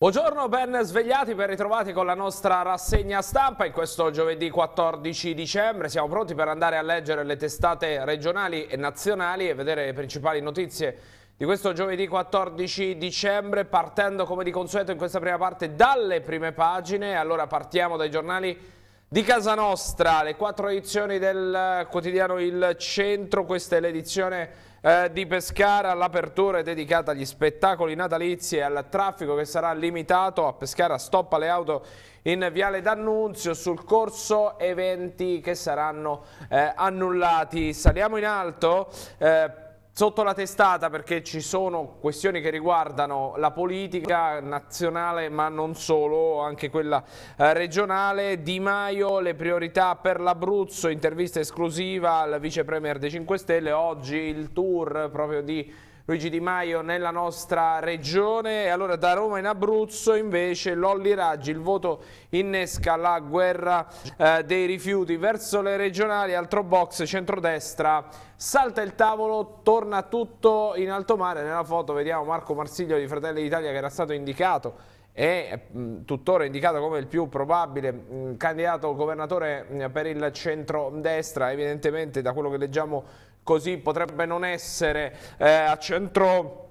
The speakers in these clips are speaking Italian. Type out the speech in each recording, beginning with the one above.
Buongiorno, ben svegliati, ben ritrovati con la nostra rassegna stampa in questo giovedì 14 dicembre. Siamo pronti per andare a leggere le testate regionali e nazionali e vedere le principali notizie di questo giovedì 14 dicembre, partendo come di consueto in questa prima parte dalle prime pagine. Allora partiamo dai giornali di casa nostra, le quattro edizioni del quotidiano Il Centro, questa è l'edizione eh, di Pescara, l'apertura è dedicata agli spettacoli natalizi e al traffico che sarà limitato a Pescara, stoppa le auto in Viale D'Annunzio sul corso eventi che saranno eh, annullati. Saliamo in alto. Eh, sotto la testata perché ci sono questioni che riguardano la politica nazionale ma non solo, anche quella eh, regionale. Di Maio, le priorità per l'Abruzzo, intervista esclusiva al vice premier dei 5 Stelle, oggi il tour proprio di Luigi Di Maio nella nostra regione e allora da Roma in Abruzzo invece Lolli Raggi, il voto innesca la guerra eh, dei rifiuti verso le regionali, altro box centrodestra, salta il tavolo, torna tutto in alto mare, nella foto vediamo Marco Marsiglio di Fratelli d'Italia che era stato indicato è mm, tuttora indicato come il più probabile mm, candidato governatore mm, per il centro-destra, evidentemente da quello che leggiamo così potrebbe non essere eh, a centro...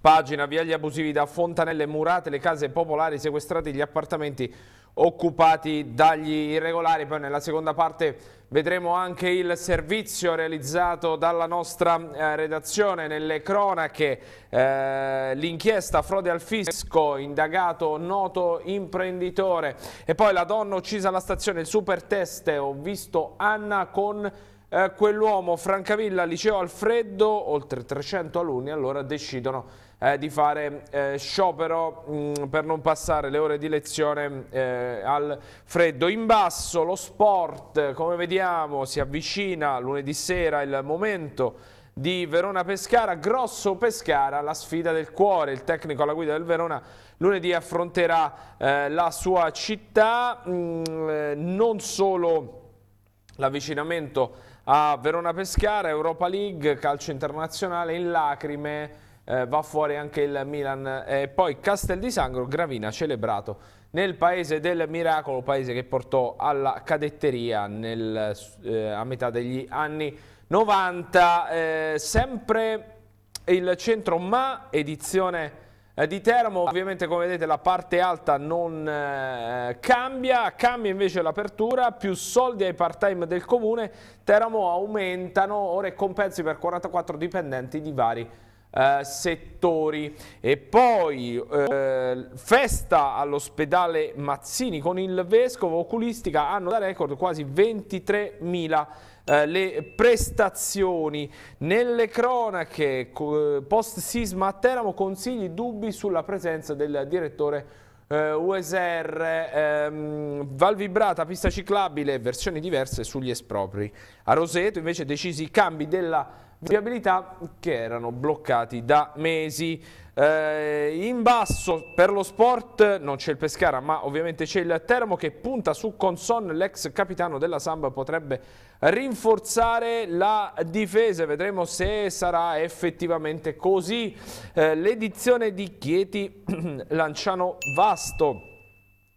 Pagina, via gli abusivi da Fontanelle murate, le case popolari sequestrate, gli appartamenti occupati dagli irregolari. Poi nella seconda parte vedremo anche il servizio realizzato dalla nostra eh, redazione nelle cronache, eh, l'inchiesta frode al fisco, indagato noto imprenditore e poi la donna uccisa alla stazione, il super test, ho visto Anna con eh, quell'uomo Francavilla, liceo Alfreddo, oltre 300 alunni allora decidono eh, di fare eh, sciopero mh, mm, per non passare le ore di lezione eh, al freddo. In basso lo sport, come vediamo, si avvicina lunedì sera il momento di Verona-Pescara, Grosso Pescara, la sfida del cuore, il tecnico alla guida del Verona lunedì affronterà eh, la sua città, mh, mm, eh, non solo l'avvicinamento a Verona Pescara, Europa League, calcio internazionale in lacrime, eh, va fuori anche il Milan. E poi Castel di Sangro, Gravina, celebrato nel paese del miracolo, paese che portò alla cadetteria nel, eh, a metà degli anni 90. Eh, sempre il centro Ma, edizione eh, di Teramo. Ovviamente come vedete la parte alta non eh, cambia, cambia invece l'apertura, più soldi ai part time del comune, Teramo aumentano ore e compensi per 44 dipendenti di vari Uh, settori. E poi uh, festa all'ospedale Mazzini con il vescovo oculistica, hanno da record quasi 23.000 eh, le prestazioni. Nelle cronache post sisma a Teramo consigli dubbi sulla presenza del direttore eh, USR, ehm, Val Vibrata, pista ciclabile, versioni diverse sugli espropri. A Roseto invece decisi i cambi della viabilità che erano bloccati da mesi. Eh, in basso per lo sport non c'è il Pescara ma ovviamente c'è il Teramo che punta su Conson, l'ex capitano della Samba potrebbe rinforzare la difesa, vedremo se sarà effettivamente così. Eh, L'edizione di Chieti Lanciano Vasto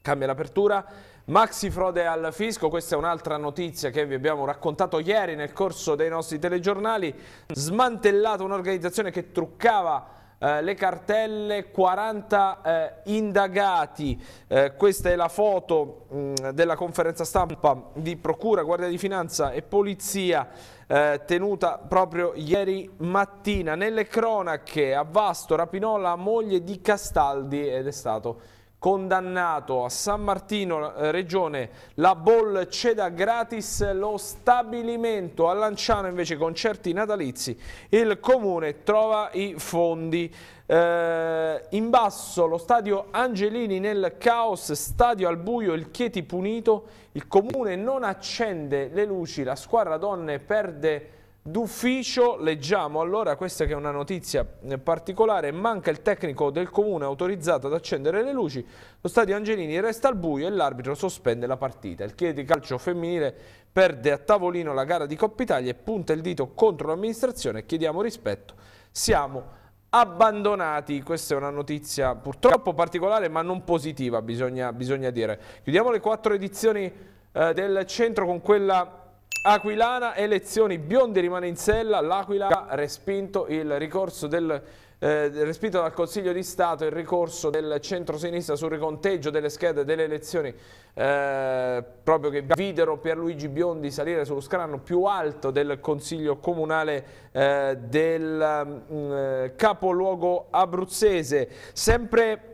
cambia l'apertura Maxi frode al fisco, questa è un'altra notizia che vi abbiamo raccontato ieri nel corso dei nostri telegiornali, smantellata un'organizzazione che truccava eh, le cartelle, 40 eh, indagati, eh, questa è la foto mh, mm, della conferenza stampa di Procura, Guardia di Finanza e Polizia eh, tenuta proprio ieri mattina. Nelle cronache a Vasto, la moglie di Castaldi ed è stato condannato a San Martino eh, Regione la Ball ceda gratis lo stabilimento a Lanciano invece concerti natalizi il comune trova i fondi eh, in basso lo stadio Angelini nel caos stadio al buio il Chieti punito il comune non accende le luci la squadra donne perde D'ufficio leggiamo allora, questa che è una notizia eh, particolare, manca il tecnico del comune autorizzato ad accendere le luci, lo stadio Angelini resta al buio e l'arbitro sospende la partita. Il chiede di calcio femminile perde a tavolino la gara di Coppa Italia e punta il dito contro l'amministrazione, chiediamo rispetto, siamo abbandonati. Questa è una notizia purtroppo particolare ma non positiva, bisogna, bisogna dire. Chiudiamo le quattro edizioni eh, del centro con quella Aquilana, elezioni, Biondi rimane in sella, l'Aquila ha respinto il ricorso del eh, respinto dal Consiglio di Stato il ricorso del centro-sinistra sul riconteggio delle schede delle elezioni eh, proprio che videro Pierluigi Biondi salire sullo scranno più alto del Consiglio Comunale eh, del mh, mm, eh, capoluogo abruzzese. Sempre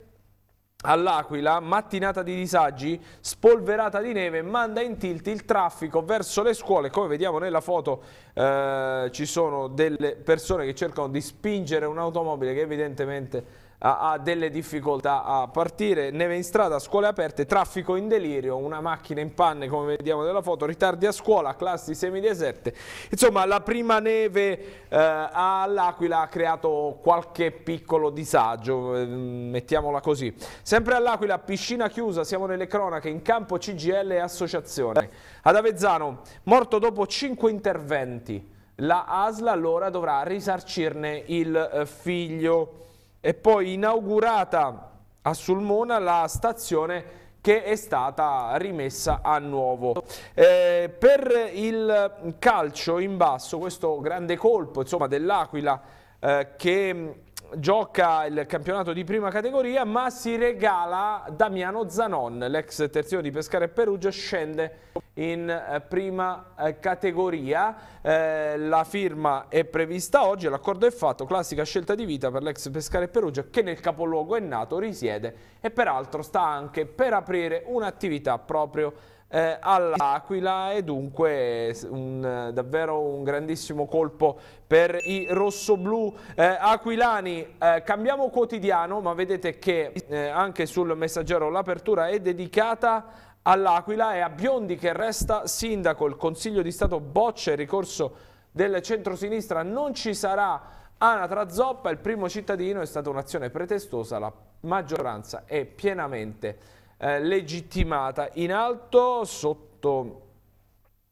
All'Aquila, mattinata di disagi, spolverata di neve, manda in tilt il traffico verso le scuole. Come vediamo nella foto eh, ci sono delle persone che cercano di spingere un'automobile che evidentemente ha, delle difficoltà a partire, neve in strada, scuole aperte, traffico in delirio, una macchina in panne come vediamo nella foto, ritardi a scuola, classi semideserte, insomma la prima neve eh, all'Aquila ha creato qualche piccolo disagio, ehm, mettiamola così. Sempre all'Aquila, piscina chiusa, siamo nelle cronache, in campo CGL e associazione. Ad Avezzano, morto dopo 5 interventi, la ASLA allora dovrà risarcirne il eh, figlio e poi inaugurata a Sulmona la stazione che è stata rimessa a nuovo. Eh, per il calcio in basso, questo grande colpo dell'Aquila eh, che gioca il campionato di prima categoria ma si regala Damiano Zanon, l'ex terzino di Pescara e Perugia scende in eh, prima eh, categoria, eh, la firma è prevista oggi, l'accordo è fatto, classica scelta di vita per l'ex Pescara e Perugia che nel capoluogo è nato, risiede e peraltro sta anche per aprire un'attività proprio eh, all'Aquila e dunque un, davvero un grandissimo colpo per i rossoblù eh, aquilani. Eh, cambiamo quotidiano ma vedete che eh, anche sul messaggero l'apertura è dedicata all'Aquila e a Biondi che resta sindaco. Il Consiglio di Stato boccia il ricorso del centrosinistra, non ci sarà Anatra Zoppa, il primo cittadino, è stata un'azione pretestosa, la maggioranza è pienamente eh, legittimata. In alto, sotto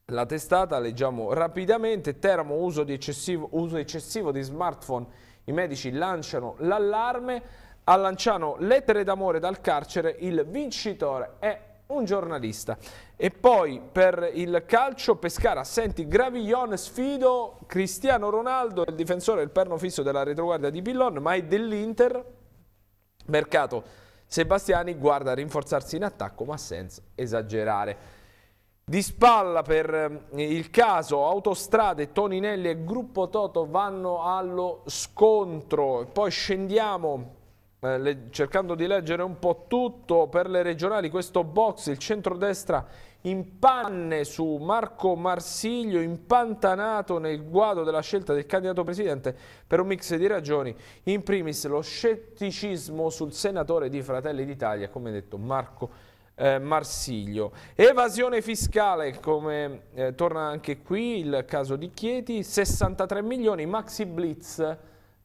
la testata, leggiamo rapidamente, Teramo, uso, eccessivo, uso eccessivo di smartphone, i medici lanciano l'allarme, a Lanciano lettere d'amore dal carcere, il vincitore è un giornalista. E poi per il calcio Pescara senti Gravillon sfido Cristiano Ronaldo, il difensore del perno fisso della retroguardia di Pillon, ma è dell'Inter. Mercato Sebastiani guarda a rinforzarsi in attacco ma senza esagerare. Di spalla per eh, il caso, Autostrade, Toninelli e Gruppo Toto vanno allo scontro. Poi scendiamo eh, cercando di leggere un po' tutto per le regionali, questo box, il centrodestra in panne su Marco Marsiglio, impantanato nel guado della scelta del candidato presidente per un mix di ragioni, in primis lo scetticismo sul senatore di Fratelli d'Italia, come detto Marco eh, Marsiglio. Evasione fiscale, come eh, torna anche qui il caso di Chieti, 63 milioni, Maxi Blitz,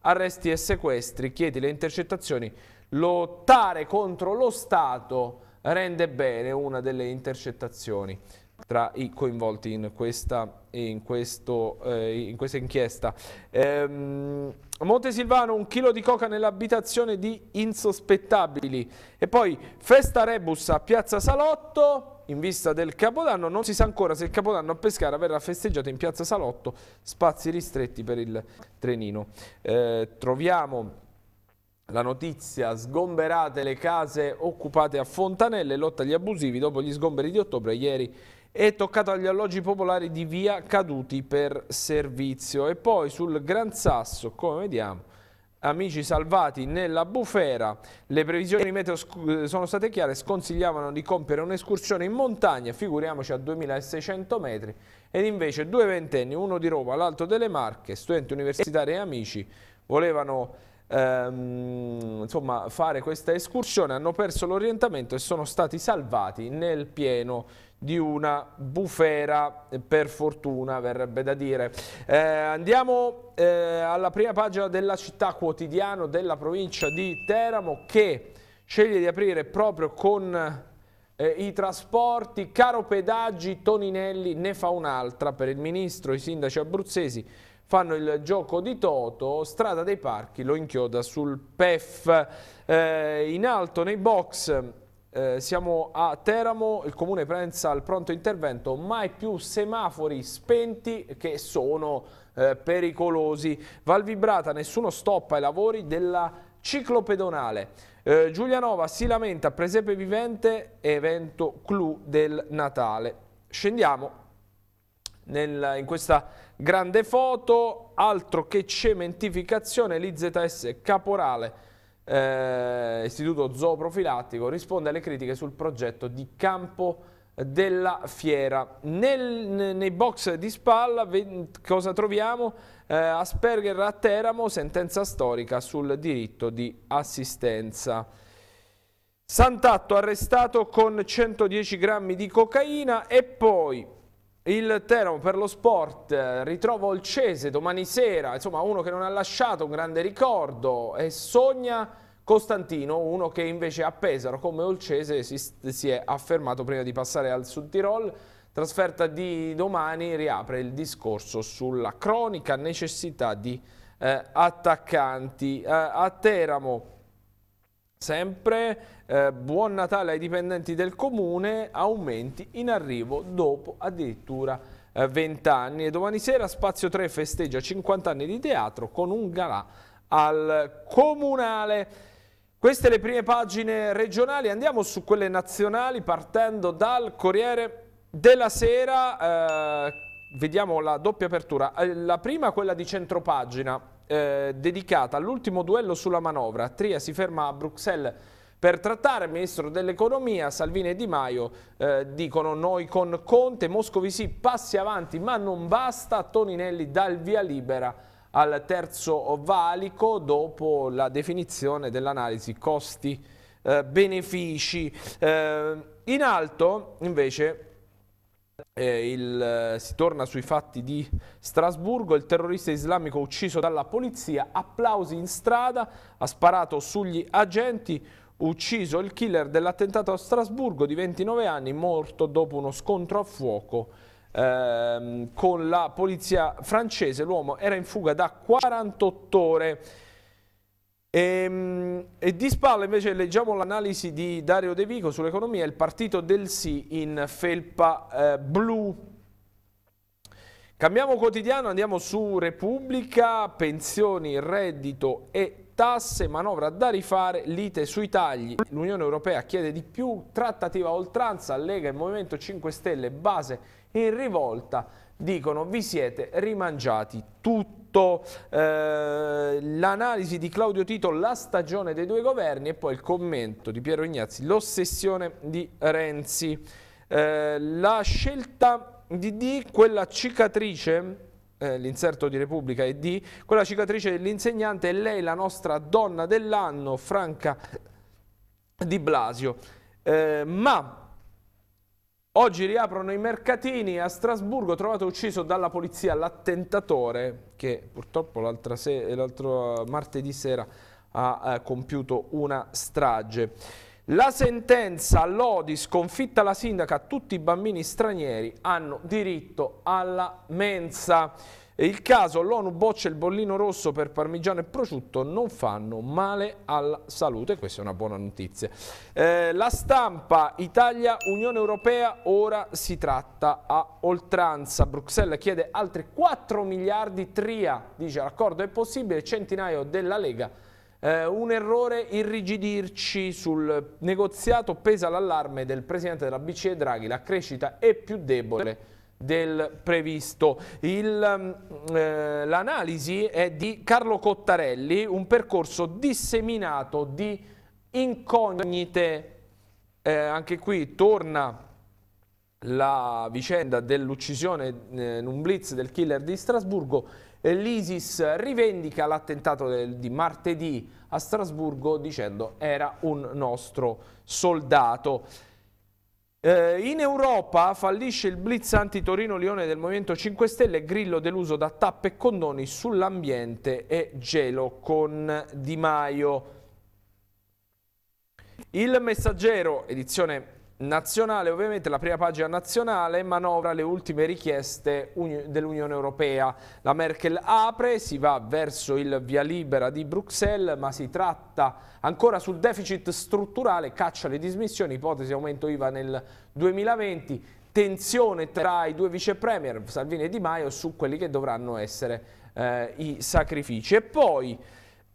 arresti e sequestri, chiedi le intercettazioni, lottare contro lo Stato rende bene una delle intercettazioni tra i coinvolti in questa, in questo, eh, in questa inchiesta. Ehm, Montesilvano, un chilo di coca nell'abitazione di insospettabili. E poi festa rebus a Piazza Salotto, in vista del Capodanno. Non si sa ancora se il Capodanno a Pescara verrà festeggiato in Piazza Salotto, spazi ristretti per il trenino. Eh, troviamo la notizia, sgomberate le case occupate a Fontanelle, lotta agli abusivi dopo gli sgomberi di ottobre, ieri è toccato agli alloggi popolari di via caduti per servizio. E poi sul Gran Sasso, come vediamo, amici salvati nella bufera. Le previsioni meteo eh, sono state chiare, sconsigliavano di compiere un'escursione in montagna, figuriamoci a 2600 metri, ed invece due ventenni, uno di Roma, l'altro delle Marche, studenti universitari e amici, volevano ehm, insomma, fare questa escursione, hanno perso l'orientamento e sono stati salvati nel pieno di una bufera, per fortuna verrebbe da dire. Eh, andiamo eh, alla prima pagina della città quotidiano della provincia di Teramo che sceglie di aprire proprio con eh, i trasporti, caro pedaggi, Toninelli ne fa un'altra per il ministro, i sindaci abruzzesi fanno il gioco di Toto, strada dei parchi lo inchioda sul PEF, eh, in alto nei box eh, siamo a Teramo, il comune pensa al pronto intervento, mai più semafori spenti che sono eh, pericolosi. Valvibrata, nessuno stoppa i lavori della ciclopedonale. Eh, Giulianova si lamenta, presepe vivente, evento clou del Natale. Scendiamo nel, in questa grande foto, altro che cementificazione, l'IZS Caporale eh, istituto zooprofilattico, risponde alle critiche sul progetto di campo della fiera. Nel, nei box di spalla cosa troviamo? Eh, Asperger a Teramo, sentenza storica sul diritto di assistenza. Santatto arrestato con 110 grammi di cocaina e poi il Teramo per lo sport eh, ritrova Olcese domani sera, insomma uno che non ha lasciato un grande ricordo e sogna Costantino, uno che invece a Pesaro come Olcese si, si è affermato prima di passare al Sud Tirol. Trasferta di domani riapre il discorso sulla cronica necessità di eh, attaccanti. Eh, a Teramo Sempre eh, buon Natale ai dipendenti del comune, aumenti in arrivo dopo addirittura eh, 20 anni. E domani sera Spazio 3 festeggia 50 anni di teatro con un galà al comunale. Queste le prime pagine regionali, andiamo su quelle nazionali partendo dal Corriere della Sera. Eh, vediamo la doppia apertura. Eh, la prima quella di centropagina eh, dedicata all'ultimo duello sulla manovra. Tria si ferma a Bruxelles per trattare. Ministro dell'Economia, Salvini e Di Maio eh, dicono noi con Conte, Moscovici passi avanti ma non basta, Toninelli dà il via libera al terzo valico dopo la definizione dell'analisi costi-benefici. Eh, eh, in alto invece eh, il, eh, si torna sui fatti di Strasburgo, il terrorista islamico ucciso dalla polizia, applausi in strada, ha sparato sugli agenti, ucciso il killer dell'attentato a Strasburgo di 29 anni, morto dopo uno scontro a fuoco ehm, con la polizia francese. L'uomo era in fuga da 48 ore. E, ehm, e, di spalla invece leggiamo l'analisi di Dario De Vico sull'economia, il partito del sì in felpa eh, blu. Cambiamo quotidiano, andiamo su Repubblica, pensioni, reddito e tasse, manovra da rifare, lite sui tagli. L'Unione Europea chiede di più, trattativa oltranza, Lega e Movimento 5 Stelle, base in rivolta dicono vi siete rimangiati tutto. Eh, l'analisi di Claudio Tito, la stagione dei due governi e poi il commento di Piero Ignazzi, l'ossessione di Renzi. Eh, la scelta di D, quella cicatrice eh, l'inserto di Repubblica è di quella cicatrice dell'insegnante è lei la nostra donna dell'anno, Franca Di Blasio. Eh, ma Oggi riaprono i mercatini, a Strasburgo trovato ucciso dalla polizia l'attentatore che purtroppo l'altro martedì sera ha eh, compiuto una strage. La sentenza Lodi sconfitta la sindaca, tutti i bambini stranieri hanno diritto alla mensa. Il caso l'ONU boccia il bollino rosso per parmigiano e prosciutto non fanno male alla salute, questa è una buona notizia. Eh, la stampa Italia-Unione Europea ora si tratta a oltranza. Bruxelles chiede altri 4 miliardi tria, dice l'accordo è possibile, centinaio della Lega. Eh, un errore irrigidirci sul negoziato pesa l'allarme del presidente della BCE Draghi, la crescita è più debole del previsto. Mm, eh, l'analisi eh, è di Carlo Cottarelli, un percorso disseminato di incognite. Eh, anche qui torna la vicenda dell'uccisione eh, in un blitz del killer di Strasburgo. L'ISIS rivendica l'attentato di martedì a Strasburgo dicendo era un nostro soldato. Eh, in Europa fallisce il blitz anti-Torino-Lione del Movimento 5 Stelle, Grillo deluso da tappe e condoni sull'ambiente e gelo con Di Maio. Il Messaggero, edizione Nazionale, ovviamente la prima pagina nazionale, manovra le ultime richieste dell'Unione Europea. La Merkel apre, si va verso il via libera di Bruxelles, ma si tratta ancora sul deficit strutturale, caccia le dismissioni, ipotesi aumento IVA nel 2020, tensione tra i due vice premier Salvini e Di Maio su quelli che dovranno essere eh, i sacrifici. E poi...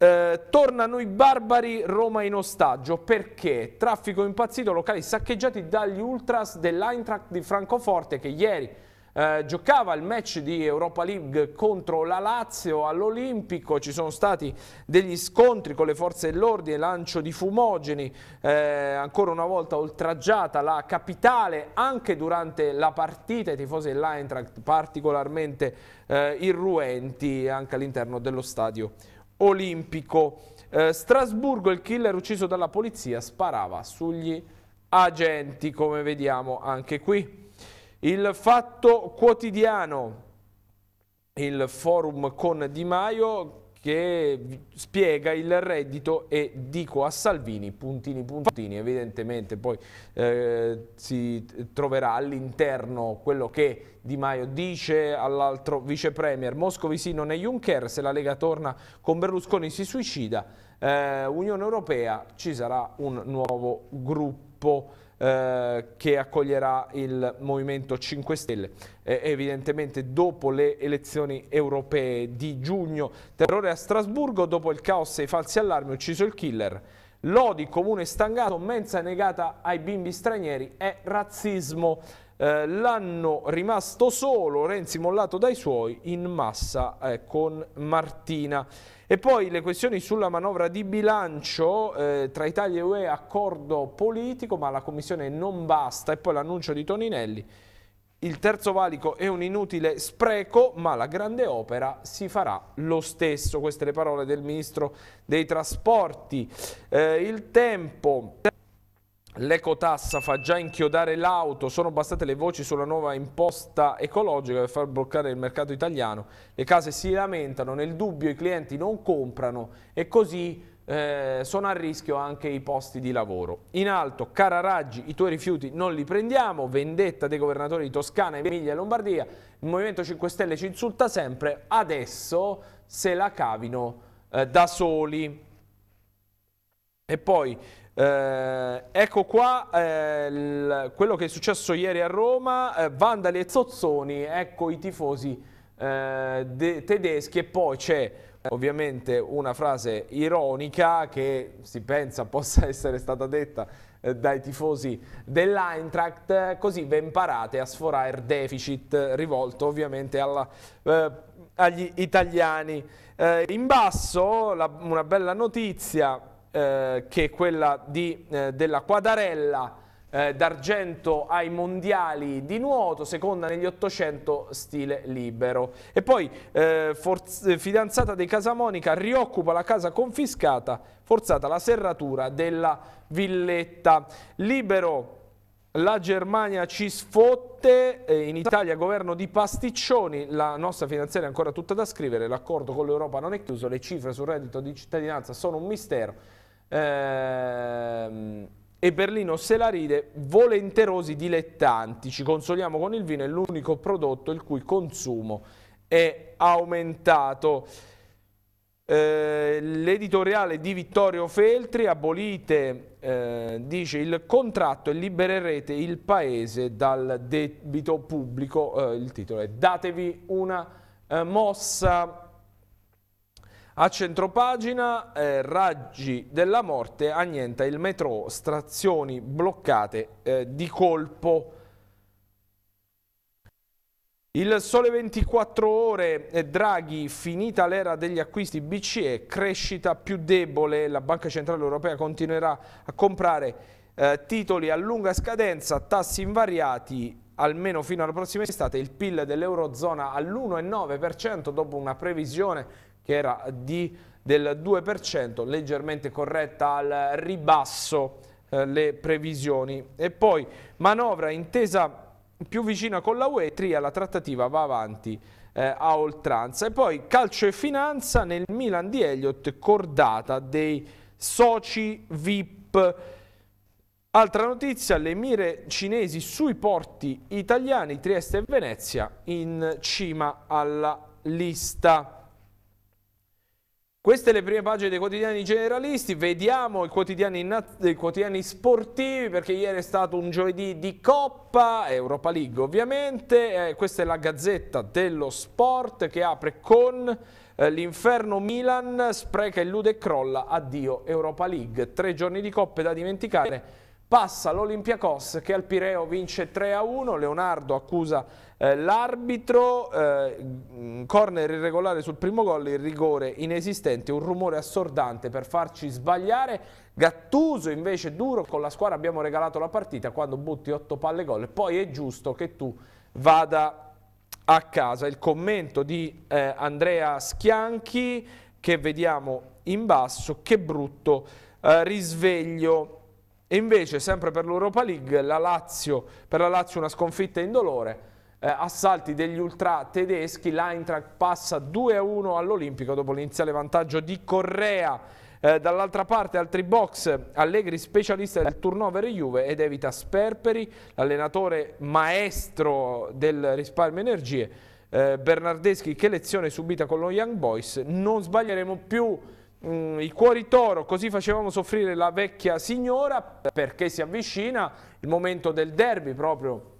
Eh, tornano i barbari Roma in ostaggio perché traffico impazzito, locali saccheggiati dagli ultras dell'Eintracht di Francoforte che ieri eh, giocava il match di Europa League contro la Lazio all'Olimpico, ci sono stati degli scontri con le forze dell'ordine, lancio di fumogeni, eh, ancora una volta oltraggiata la capitale anche durante la partita, i tifosi dell'Eintracht particolarmente eh, irruenti anche all'interno dello stadio olimpico. Eh, Strasburgo, il killer ucciso dalla polizia, sparava sugli agenti, come vediamo anche qui. Il fatto quotidiano, il forum con Di Maio, che spiega il reddito e dico a Salvini puntini puntini evidentemente poi eh, si troverà all'interno quello che Di Maio dice all'altro vice premier Moscovici non è Juncker se la Lega torna con Berlusconi si suicida eh, Unione Europea ci sarà un nuovo gruppo eh, che accoglierà il Movimento 5 Stelle eh, evidentemente dopo le elezioni europee di giugno. Terrore a Strasburgo, dopo il caos e i falsi allarmi, ucciso il killer. Lodi, comune stangato, mensa negata ai bimbi stranieri è razzismo eh, l'hanno rimasto solo Renzi mollato dai suoi in massa eh, con Martina. E poi le questioni sulla manovra di bilancio eh, tra Italia e UE accordo politico ma la Commissione non basta e poi l'annuncio di Toninelli il terzo valico è un inutile spreco, ma la grande opera si farà lo stesso. Queste le parole del Ministro dei Trasporti. Eh, il tempo... L'ecotassa fa già inchiodare l'auto, sono bastate le voci sulla nuova imposta ecologica per far bloccare il mercato italiano. Le case si lamentano, nel dubbio i clienti non comprano e così eh, sono a rischio anche i posti di lavoro. In alto, cara Raggi, i tuoi rifiuti non li prendiamo, vendetta dei governatori di Toscana, Emilia e Lombardia, il Movimento 5 Stelle ci insulta sempre, adesso se la cavino eh, da soli. E poi eh, ecco qua eh, il, quello che è successo ieri a Roma, eh, Vandali e Zozzoni, ecco i tifosi eh, de, tedeschi e poi c'è eh, ovviamente una frase ironica che si pensa possa essere stata detta eh, dai tifosi dell'Eintracht, così ve imparate a sforare il deficit rivolto ovviamente alla, agli italiani. in basso la, una bella notizia eh, che è quella di, eh, della Quadarella eh, d'argento ai mondiali di nuoto, seconda negli 800 stile libero. E poi eh, fidanzata di Casamonica rioccupa la casa confiscata, forzata la serratura della villetta. Libero la Germania ci sfotte, in Italia governo di pasticcioni, la nostra finanziaria è ancora tutta da scrivere, l'accordo con l'Europa non è chiuso, le cifre sul reddito di cittadinanza sono un mistero. Ehm, e Berlino se la ride, volenterosi dilettanti, ci consoliamo con il vino, è l'unico prodotto il cui consumo è aumentato. Eh, l'editoriale di Vittorio Feltri, abolite, eh, dice il contratto e libererete il paese dal debito pubblico, eh, il titolo è datevi una eh, mossa a centropagina, eh, raggi della morte, annienta il metro, strazioni bloccate eh, di colpo. Il sole 24 ore, eh, Draghi, finita l'era degli acquisti BCE, crescita più debole, la Banca Centrale Europea continuerà a comprare eh, titoli a lunga scadenza, tassi invariati almeno fino alla prossima estate, il PIL dell'Eurozona all'1,9% dopo una previsione che era di, del 2%, leggermente corretta al ribasso eh, le previsioni. E poi manovra intesa più vicina con la UE, Tria la trattativa va avanti eh, a oltranza. E poi calcio e finanza nel Milan di Elliott, cordata dei soci VIP. Altra notizia, le mire cinesi sui porti italiani, Trieste e Venezia in cima alla lista. Queste le prime pagine dei quotidiani generalisti, vediamo i quotidiani, i quotidiani, sportivi perché ieri è stato un giovedì di Coppa, Europa League ovviamente, eh, questa è la Gazzetta dello Sport che apre con eh, l'inferno Milan, spreca, illude e crolla, addio Europa League, tre giorni di Coppe da dimenticare, passa l'Olympiakos che al Pireo vince 3-1, Leonardo accusa eh, l'arbitro, eh, corner irregolare sul primo gol, il rigore inesistente, un rumore assordante per farci sbagliare. Gattuso invece duro, con la squadra abbiamo regalato la partita, quando butti otto palle gol, poi è giusto che tu vada a casa. Il commento di eh, Andrea Schianchi che vediamo in basso, che brutto eh, risveglio. E invece sempre per l'Europa League la Lazio, per la Lazio una sconfitta indolore, eh, assalti degli ultra tedeschi, l'Eintracht passa 2-1 all'Olimpico dopo l'iniziale vantaggio di Correa. Eh, Dall'altra parte altri box, Allegri specialista del turnover Juve ed evita Sperperi, l'allenatore maestro del risparmio energie, eh, Bernardeschi che lezione subita con lo Young Boys, non sbaglieremo più mh, mm, i cuori toro, così facevamo soffrire la vecchia signora perché si avvicina il momento del derby proprio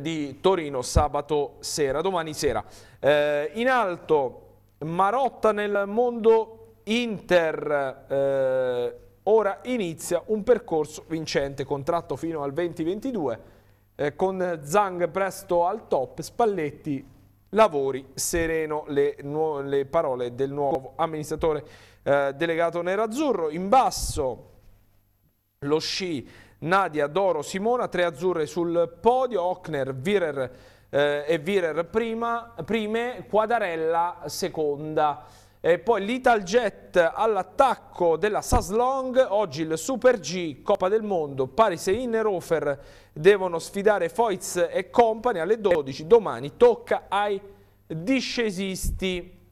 di Torino sabato sera, domani sera. Eh, in alto Marotta nel mondo Inter, eh, ora inizia un percorso vincente, contratto fino al 2022, eh, con Zang presto al top, Spalletti lavori sereno, le, le parole del nuovo amministratore eh, delegato nerazzurro. In basso lo sci Nadia, Doro, Simona, tre azzurre sul podio, Ochner, Virer eh, e Virer prima, prime, Quadarella seconda. E poi l'Italjet all'attacco della Saslong, oggi il Super G, Coppa del Mondo, Parisein e Rofer devono sfidare Foiz e Company alle 12, domani tocca ai discesisti.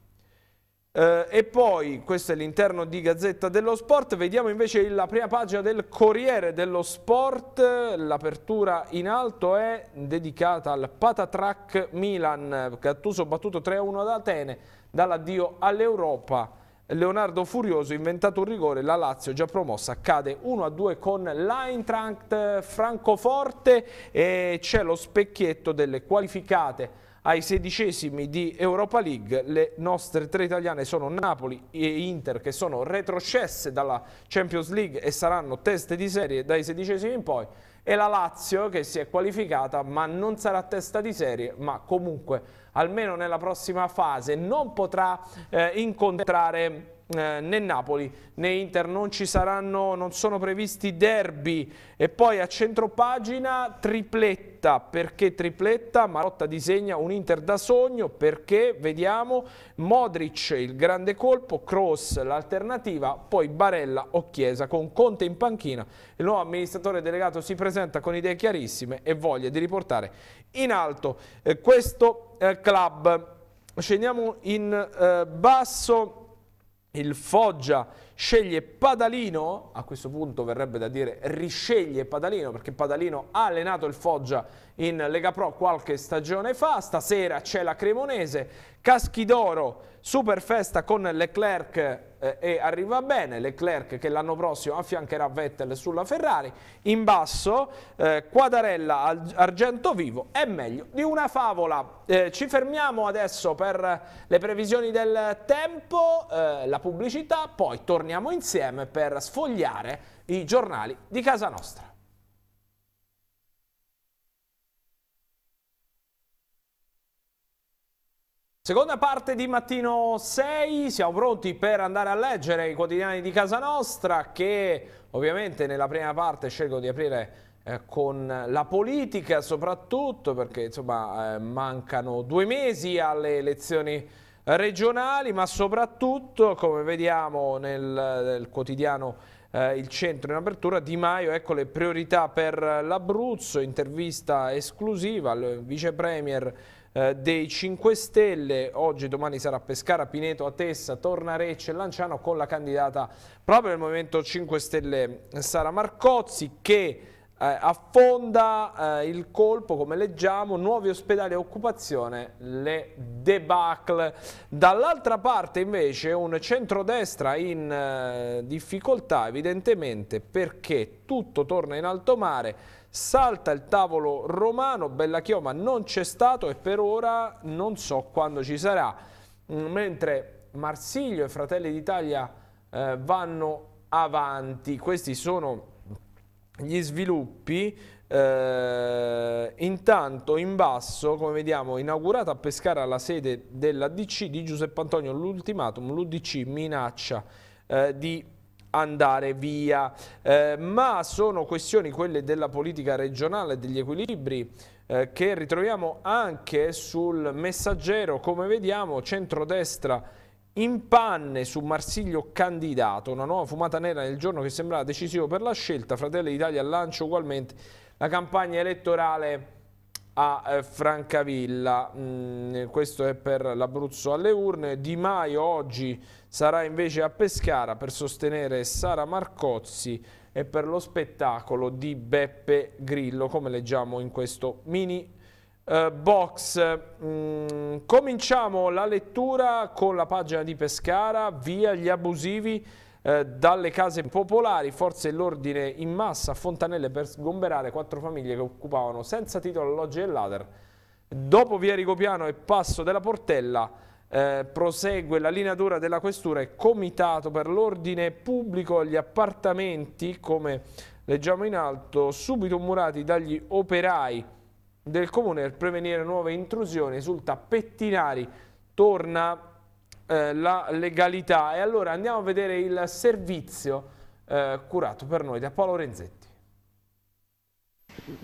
Eh, e poi, questo è l'interno di Gazzetta dello Sport, vediamo invece la prima pagina del Corriere dello Sport, l'apertura in alto è dedicata al Patatrack Milan, Gattuso battuto 3-1 ad Atene, dall'addio all'Europa, Leonardo Furioso inventato un rigore, la Lazio già promossa cade 1-2 con l'Eintracht Francoforte e c'è lo specchietto delle qualificate ai sedicesimi di Europa League le nostre tre italiane sono Napoli e Inter che sono retrocesse dalla Champions League e saranno teste di serie dai sedicesimi in poi e la Lazio che si è qualificata ma non sarà testa di serie ma comunque almeno nella prossima fase non potrà eh, incontrare eh, né Napoli né Inter non ci saranno, non sono previsti derby e poi a centropagina tripletta, perché tripletta? Marotta disegna un Inter da sogno perché vediamo Modric il grande colpo, Cross l'alternativa, poi Barella o Chiesa con Conte in panchina, il nuovo amministratore delegato si presenta con idee chiarissime e voglia di riportare in alto eh, questo eh, club. Scendiamo in eh, basso il Foggia sceglie Padalino, a questo punto verrebbe da dire risceglie Padalino perché Padalino ha allenato il Foggia in Lega Pro qualche stagione fa, stasera c'è la Cremonese, Caschi d'Oro, super festa con Leclerc eh, e arriva bene, Leclerc che l'anno prossimo affiancherà Vettel sulla Ferrari, in basso eh, Quadarella Argento Vivo è meglio di una favola. Eh, ci fermiamo adesso per le previsioni del tempo, eh, la pubblicità, poi torniamo insieme per sfogliare i giornali di casa nostra. Seconda parte di mattino 6, siamo pronti per andare a leggere i quotidiani di casa nostra che ovviamente nella prima parte scelgo di aprire eh, con la politica soprattutto perché insomma eh, mancano due mesi alle elezioni regionali ma soprattutto come vediamo nel, nel quotidiano eh, il centro in apertura Di Maio ecco le priorità per l'Abruzzo intervista esclusiva al vice premier eh, dei 5 Stelle. Oggi e domani sarà Pescara, Pineto, Atessa, Torna Recce e Lanciano con la candidata proprio del Movimento 5 Stelle Sara Marcozzi che eh, affonda eh, il colpo, come leggiamo, nuovi ospedali e occupazione, le debacle. Dall'altra parte invece un centrodestra in eh, difficoltà evidentemente perché tutto torna in alto mare, Salta il tavolo romano, Bella Chioma non c'è stato e per ora non so quando ci sarà. Mm, mentre Marsiglio e Fratelli d'Italia eh, vanno avanti, questi sono gli sviluppi. Eh, intanto in basso, come vediamo, inaugurata a Pescara la sede della DC di Giuseppe Antonio, l'ultimatum, l'UDC minaccia eh, di andare via. Eh, ma sono questioni quelle della politica regionale, degli equilibri eh, che ritroviamo anche sul messaggero, come vediamo, centrodestra in panne su Marsiglio candidato, una nuova fumata nera nel giorno che sembrava decisivo per la scelta, Fratelli d'Italia lancia ugualmente la campagna elettorale a eh, Francavilla, mm, questo è per l'Abruzzo alle urne, Di Maio oggi sarà invece a Pescara per sostenere Sara Marcozzi e per lo spettacolo di Beppe Grillo, come leggiamo in questo mini eh, box. Mm, cominciamo la lettura con la pagina di Pescara, via gli abusivi eh, dalle case popolari, forze l'ordine in massa, a fontanelle per sgomberare quattro famiglie che occupavano senza titolo alloggi e lader. Dopo via Rigopiano e Passo della Portella eh, prosegue la linea dura della questura e comitato per l'ordine pubblico gli appartamenti, come leggiamo in alto, subito murati dagli operai del comune per prevenire nuove intrusioni, risulta Pettinari torna eh, la legalità. E allora andiamo a vedere il servizio eh, curato per noi da Paolo Renzetti.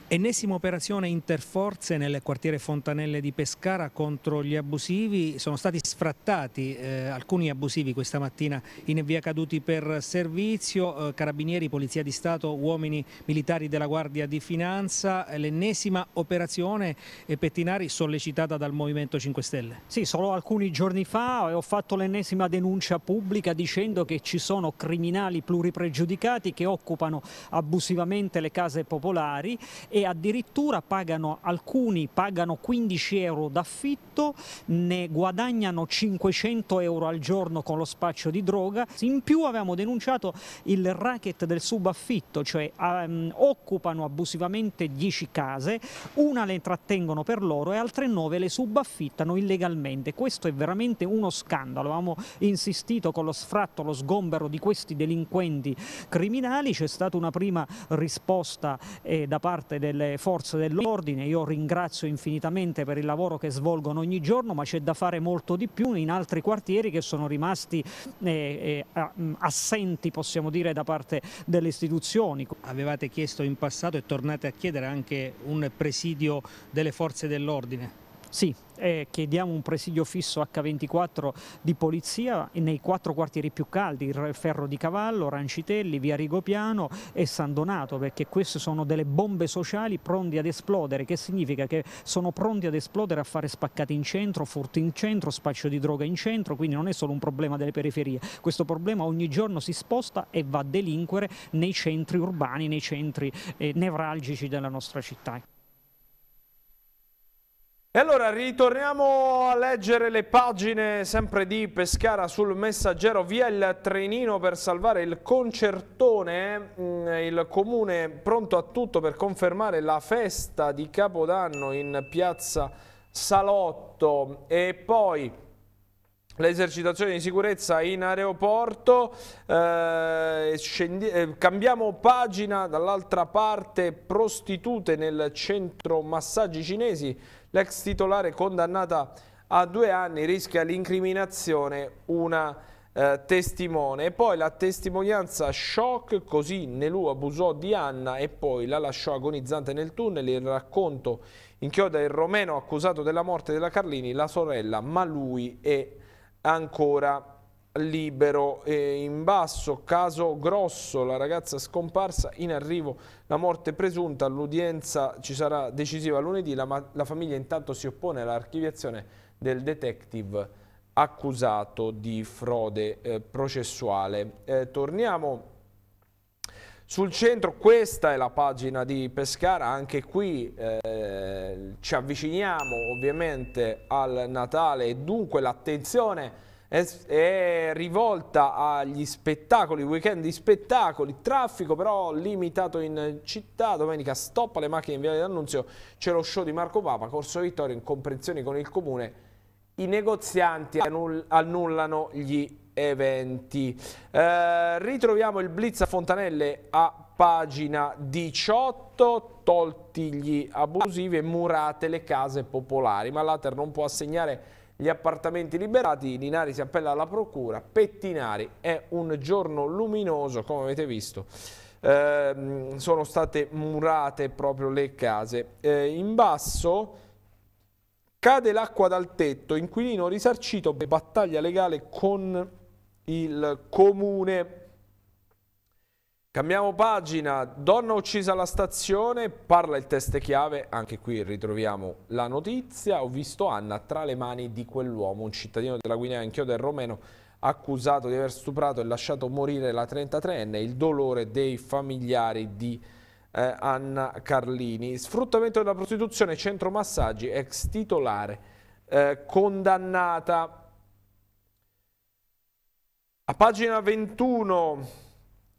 Ennesima operazione interforze nel quartiere Fontanelle di Pescara contro gli abusivi. Sono stati sfrattati eh, alcuni abusivi questa mattina in via caduti per servizio, eh, carabinieri, polizia di Stato, uomini militari della Guardia di Finanza. L'ennesima operazione eh, Pettinari sollecitata dal Movimento 5 Stelle. Sì, solo alcuni giorni fa eh, ho fatto l'ennesima denuncia pubblica dicendo che ci sono criminali pluripregiudicati che occupano abusivamente le case popolari e addirittura pagano alcuni pagano 15 euro d'affitto, ne guadagnano 500 euro al giorno con lo spaccio di droga. In più avevamo denunciato il racket del subaffitto, cioè um, occupano abusivamente 10 case, una le trattengono per loro e altre 9 le subaffittano illegalmente. Questo è veramente uno scandalo. Avevamo insistito con lo sfratto, lo sgombero di questi delinquenti criminali, c'è stata una prima risposta eh, da parte parte delle forze dell'ordine, io ringrazio infinitamente per il lavoro che svolgono ogni giorno, ma c'è da fare molto di più in altri quartieri che sono rimasti eh, eh, assenti, possiamo dire, da parte delle istituzioni. Avevate chiesto in passato e tornate a chiedere anche un presidio delle forze dell'ordine. Sì, eh, chiediamo un presidio fisso H24 di polizia nei quattro quartieri più caldi, Ferro di Cavallo, Rancitelli, Via Rigopiano e San Donato, perché queste sono delle bombe sociali pronte ad esplodere, che significa che sono pronti ad esplodere a fare spaccati in centro, furti in centro, spaccio di droga in centro, quindi non è solo un problema delle periferie, questo problema ogni giorno si sposta e va a delinquere nei centri urbani, nei centri eh, nevralgici della nostra città. E allora ritorniamo a leggere le pagine sempre di Pescara sul messaggero via il trenino per salvare il concertone, mm, il comune pronto a tutto per confermare la festa di Capodanno in piazza Salotto e poi L'esercitazione di sicurezza in aeroporto, eh, scendi, eh, cambiamo pagina, dall'altra parte prostitute nel centro massaggi cinesi, l'ex titolare condannata a due anni rischia l'incriminazione una eh, testimone e poi la testimonianza shock così Nelu abusò di Anna e poi la lasciò agonizzante nel tunnel il racconto inchioda il romeno accusato della morte della Carlini la sorella ma lui è ancora libero e in basso caso grosso la ragazza scomparsa in arrivo la morte presunta l'udienza ci sarà decisiva lunedì la, la famiglia intanto si oppone all'archiviazione del detective accusato di frode eh, processuale eh, torniamo sul centro questa è la pagina di Pescara, anche qui eh, ci avviciniamo ovviamente al Natale e dunque l'attenzione è, è, rivolta agli spettacoli, weekend di spettacoli, traffico però limitato in città, domenica stoppa le macchine in Viale d'Annunzio, c'è lo show di Marco Papa, Corso Vittorio in comprensioni con il Comune, i negozianti annullano gli eventi. Eh, ritroviamo il Blitz a Fontanelle a pagina 18, tolti gli abusivi e murate le case popolari, ma l'Ater non può assegnare gli appartamenti liberati, Linari si appella alla procura, Pettinari è un giorno luminoso come avete visto. Eh, sono state murate proprio le case. Eh, in basso cade l'acqua dal tetto, inquilino risarcito battaglia legale con il comune. Cambiamo pagina, donna uccisa alla stazione, parla il test chiave, anche qui ritroviamo la notizia, ho visto Anna tra le mani di quell'uomo, un cittadino della Guinea anch'io del romeno accusato di aver stuprato e lasciato morire la 33enne, il dolore dei familiari di eh, Anna Carlini. Sfruttamento della prostituzione, centro massaggi, ex titolare, eh, condannata a pagina 21,